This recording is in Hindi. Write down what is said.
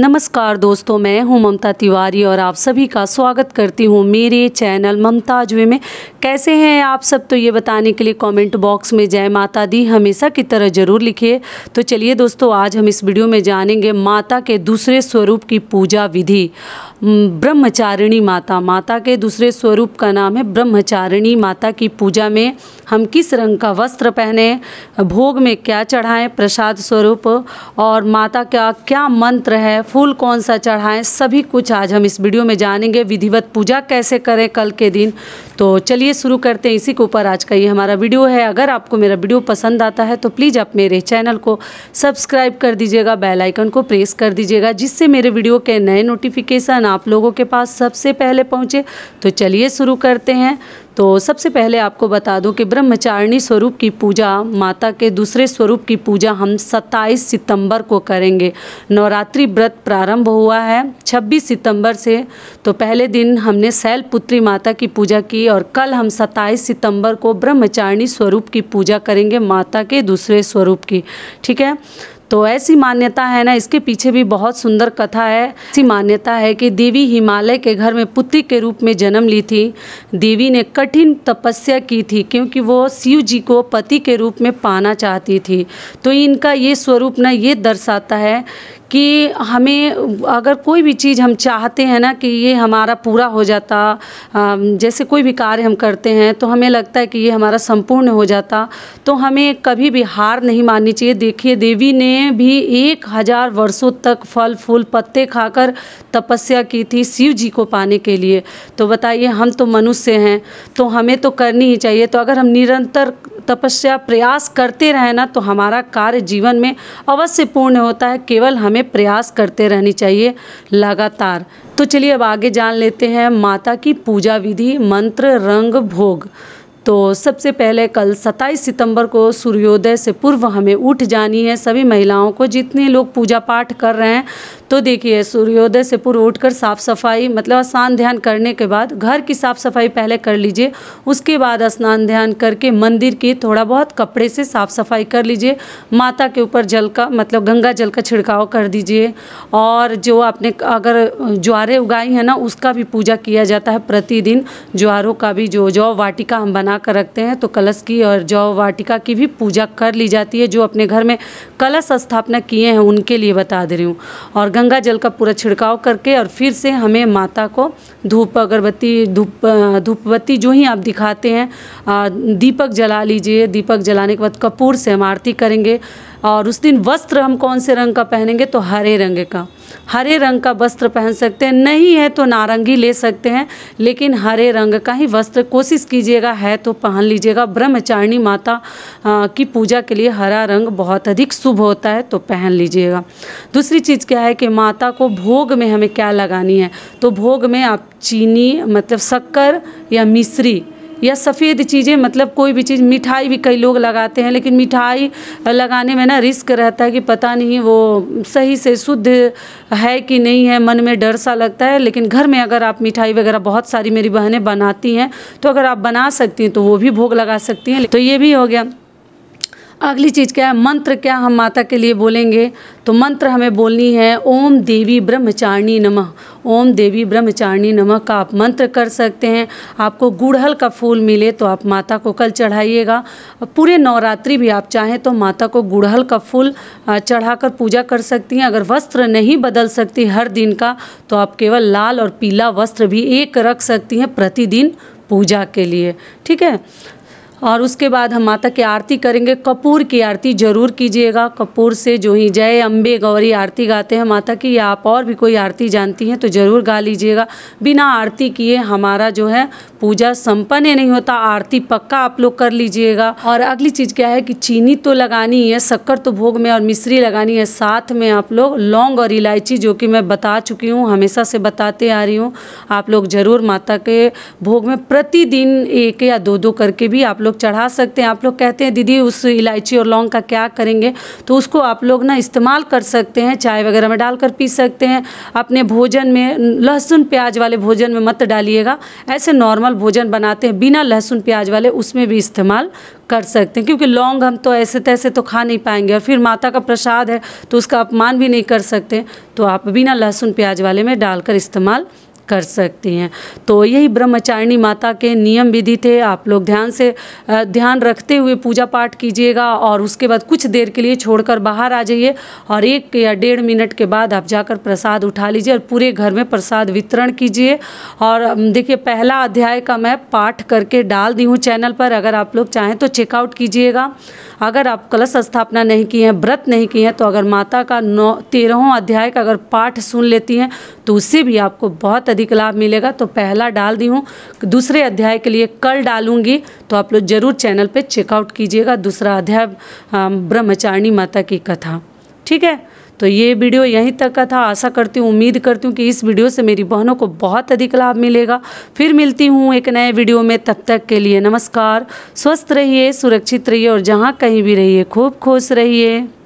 नमस्कार दोस्तों मैं हूं ममता तिवारी और आप सभी का स्वागत करती हूं मेरे चैनल ममता अजवे में कैसे हैं आप सब तो ये बताने के लिए कमेंट बॉक्स में जय माता दी हमेशा की तरह ज़रूर लिखिए तो चलिए दोस्तों आज हम इस वीडियो में जानेंगे माता के दूसरे स्वरूप की पूजा विधि हम्म, ब्रह्मचारिणी माता माता के दूसरे स्वरूप का नाम है ब्रह्मचारिणी माता की पूजा में हम किस रंग का वस्त्र पहने भोग में क्या चढ़ाएं प्रसाद स्वरूप और माता का क्या मंत्र है फूल कौन सा चढ़ाएं सभी कुछ आज हम इस वीडियो में जानेंगे विधिवत पूजा कैसे करें कल के दिन तो चलिए शुरू करते हैं इसी के ऊपर आज का ये हमारा वीडियो है अगर आपको मेरा वीडियो पसंद आता है तो प्लीज़ आप मेरे चैनल को सब्सक्राइब कर दीजिएगा बेलाइकन को प्रेस कर दीजिएगा जिससे मेरे वीडियो के नए नोटिफिकेशन आप लोगों के पास सबसे पहले पहुँचे तो चलिए शुरू करते हैं तो सबसे पहले आपको बता दूं कि ब्रह्मचारिणी स्वरूप की पूजा माता के दूसरे स्वरूप की पूजा हम 27 सितंबर को करेंगे नवरात्रि व्रत प्रारंभ हुआ है 26 सितंबर से तो पहले दिन हमने सैल पुत्री माता की पूजा की और कल हम 27 सितंबर को ब्रह्मचारिणी स्वरूप की पूजा करेंगे माता के दूसरे स्वरूप की ठीक है तो ऐसी मान्यता है ना इसके पीछे भी बहुत सुंदर कथा है ऐसी मान्यता है कि देवी हिमालय के घर में पुत्री के रूप में जन्म ली थी देवी ने कठिन तपस्या की थी क्योंकि वो शिव जी को पति के रूप में पाना चाहती थी तो इनका ये स्वरूप ना ये दर्शाता है कि हमें अगर कोई भी चीज़ हम चाहते हैं ना कि ये हमारा पूरा हो जाता जैसे कोई भी कार्य हम करते हैं तो हमें लगता है कि ये हमारा संपूर्ण हो जाता तो हमें कभी भी हार नहीं माननी चाहिए देखिए देवी ने भी एक हज़ार वर्षों तक फल फूल पत्ते खाकर तपस्या की थी शिव जी को पाने के लिए तो बताइए हम तो मनुष्य हैं तो हमें तो करनी ही चाहिए तो अगर हम निरंतर तपस्या प्रयास करते रहें ना तो हमारा कार्य जीवन में अवश्य पूर्ण होता है केवल हमें प्रयास करते रहनी चाहिए लगातार तो चलिए अब आगे जान लेते हैं माता की पूजा विधि मंत्र रंग भोग तो सबसे पहले कल 27 सितंबर को सूर्योदय से पूर्व हमें उठ जानी है सभी महिलाओं को जितने लोग पूजा पाठ कर रहे हैं तो देखिए सूर्योदय से पूर्व उठकर साफ सफाई मतलब स्नान ध्यान करने के बाद घर की साफ सफाई पहले कर लीजिए उसके बाद स्नान ध्यान करके मंदिर की थोड़ा बहुत कपड़े से साफ सफाई कर लीजिए माता के ऊपर जल का मतलब गंगा जल का छिड़काव कर दीजिए और जो आपने अगर ज्वारे उगाई है ना उसका भी पूजा किया जाता है प्रतिदिन ज्वारों का भी जो जौ वाटिका हम बना कर रखते हैं तो कलश की और जौ वाटिका की भी पूजा कर ली जाती है जो अपने घर में कलश स्थापना किए हैं उनके लिए बता दे रही हूँ और गंगा जल का पूरा छिड़काव करके और फिर से हमें माता को धूप अगरबत्ती धूप धूपबत्ती जो ही आप दिखाते हैं दीपक जला लीजिए दीपक जलाने के बाद कपूर से हम आरती करेंगे और उस दिन वस्त्र हम कौन से रंग का पहनेंगे तो हरे रंग का हरे रंग का वस्त्र पहन सकते हैं नहीं है तो नारंगी ले सकते हैं लेकिन हरे रंग का ही वस्त्र कोशिश कीजिएगा है तो पहन लीजिएगा ब्रह्मचारिणी माता आ, की पूजा के लिए हरा रंग बहुत अधिक शुभ होता है तो पहन लीजिएगा दूसरी चीज़ क्या है कि माता को भोग में हमें क्या लगानी है तो भोग में आप चीनी मतलब शक्कर या मिश्री या सफ़ेद चीज़ें मतलब कोई भी चीज़ मिठाई भी कई लोग लगाते हैं लेकिन मिठाई लगाने में ना रिस्क रहता है कि पता नहीं वो सही से शुद्ध है कि नहीं है मन में डर सा लगता है लेकिन घर में अगर आप मिठाई वगैरह बहुत सारी मेरी बहनें बनाती हैं तो अगर आप बना सकती हैं तो वो भी भोग लगा सकती हैं तो ये भी हो गया अगली चीज़ क्या है मंत्र क्या हम माता के लिए बोलेंगे तो मंत्र हमें बोलनी है ओम देवी ब्रह्मचारिणी नमः ओम देवी ब्रह्मचारिणी नमः का आप मंत्र कर सकते हैं आपको गुड़हल का फूल मिले तो आप माता को कल चढ़ाइएगा पूरे नवरात्रि भी आप चाहें तो माता को गुड़हल का फूल चढ़ाकर पूजा कर सकती हैं अगर वस्त्र नहीं बदल सकती हर दिन का तो आप केवल लाल और पीला वस्त्र भी एक रख सकती हैं प्रतिदिन पूजा के लिए ठीक है और उसके बाद हम माता की आरती करेंगे कपूर की आरती ज़रूर कीजिएगा कपूर से जो ही जय अम्बे गौरी आरती गाते हैं माता की या आप और भी कोई आरती जानती हैं तो ज़रूर गा लीजिएगा बिना आरती किए हमारा जो है पूजा संपन्न ही नहीं होता आरती पक्का आप लोग कर लीजिएगा और अगली चीज़ क्या है कि चीनी तो लगानी है शक्कर तो भोग में और मिश्री लगानी है साथ में आप लोग लौंग और इलायची जो कि मैं बता चुकी हूँ हमेशा से बताते आ रही हूँ आप लोग ज़रूर माता के भोग में प्रतिदिन एक या दो दो करके भी आप लोग लोग चढ़ा सकते हैं आप लोग कहते हैं दीदी उस इलायची और लौंग का क्या करेंगे तो उसको आप लोग ना इस्तेमाल कर सकते हैं चाय वगैरह में डालकर पी सकते हैं अपने भोजन में लहसुन प्याज वाले भोजन में मत डालिएगा ऐसे नॉर्मल भोजन बनाते हैं बिना लहसुन प्याज वाले उसमें भी इस्तेमाल कर सकते हैं क्योंकि लौंग हम तो ऐसे तैसे तो खा नहीं पाएंगे और फिर माता का प्रसाद है तो उसका अपमान भी नहीं कर सकते तो आप बिना लहसुन प्याज वाले में डालकर इस्तेमाल कर सकती हैं तो यही ब्रह्मचारिणी माता के नियम विधि थे आप लोग ध्यान से ध्यान रखते हुए पूजा पाठ कीजिएगा और उसके बाद कुछ देर के लिए छोड़कर बाहर आ जाइए और एक या डेढ़ मिनट के बाद आप जाकर प्रसाद उठा लीजिए और पूरे घर में प्रसाद वितरण कीजिए और देखिए पहला अध्याय का मैं पाठ करके डाल दी हूँ चैनल पर अगर आप लोग चाहें तो चेकआउट कीजिएगा अगर आप कलश स्थापना नहीं की हैं व्रत नहीं की हैं तो अगर माता का नौ तेरहों अध्याय का अगर पाठ सुन लेती हैं तो उससे भी आपको बहुत अधिक लाभ मिलेगा तो पहला डाल दी हूँ दूसरे अध्याय के लिए कल डालूंगी तो आप लोग ज़रूर चैनल पर चेकआउट कीजिएगा दूसरा अध्याय ब्रह्मचारिणी माता की कथा ठीक है तो ये वीडियो यहीं तक का था आशा करती हूँ उम्मीद करती हूँ कि इस वीडियो से मेरी बहनों को बहुत अधिक लाभ मिलेगा फिर मिलती हूँ एक नए वीडियो में तब तक के लिए नमस्कार स्वस्थ रहिए सुरक्षित रहिए और जहाँ कहीं भी रहिए खूब खुश रहिए